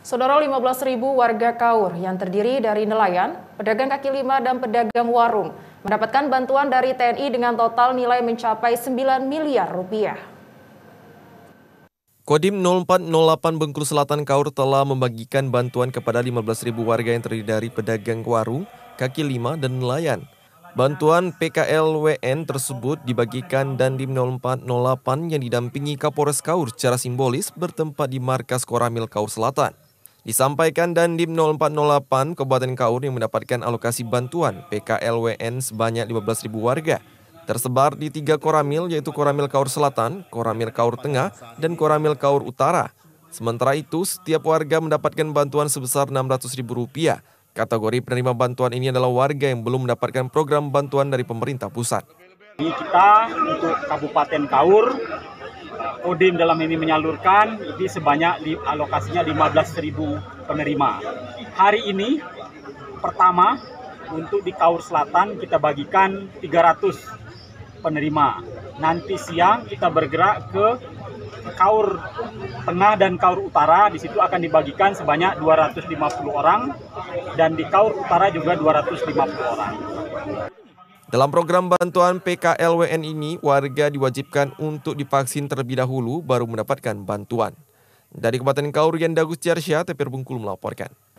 Saudara 15.000 warga Kaur yang terdiri dari nelayan, pedagang kaki lima, dan pedagang warung mendapatkan bantuan dari TNI dengan total nilai mencapai 9 miliar rupiah. Kodim 0408 Bengkulu Selatan Kaur telah membagikan bantuan kepada 15.000 warga yang terdiri dari pedagang warung, kaki lima, dan nelayan. Bantuan PKLWN tersebut dibagikan dan Dim 0408 yang didampingi Kapolres Kaur secara simbolis bertempat di markas Koramil Kaur Selatan. Disampaikan dan Dim 0408 Kabupaten Kaur yang mendapatkan alokasi bantuan PKLWN sebanyak 15.000 warga tersebar di tiga koramil yaitu Koramil Kaur Selatan, Koramil Kaur Tengah, dan Koramil Kaur Utara. Sementara itu, setiap warga mendapatkan bantuan sebesar Rp600.000. Kategori penerima bantuan ini adalah warga yang belum mendapatkan program bantuan dari pemerintah pusat. Ini kita untuk Kabupaten Kaur Kodim dalam ini menyalurkan di sebanyak di, alokasinya 15.000 penerima. Hari ini pertama untuk di Kaur Selatan kita bagikan 300 penerima. Nanti siang kita bergerak ke Kaur Tengah dan Kaur Utara di situ akan dibagikan sebanyak 250 orang dan di Kaur Utara juga 250 orang. Dalam program bantuan PKLWN ini, warga diwajibkan untuk divaksin terlebih dahulu baru mendapatkan bantuan. Dari Kabupaten Kaurian Dagus Jarsyah, Tepir Bungkul melaporkan.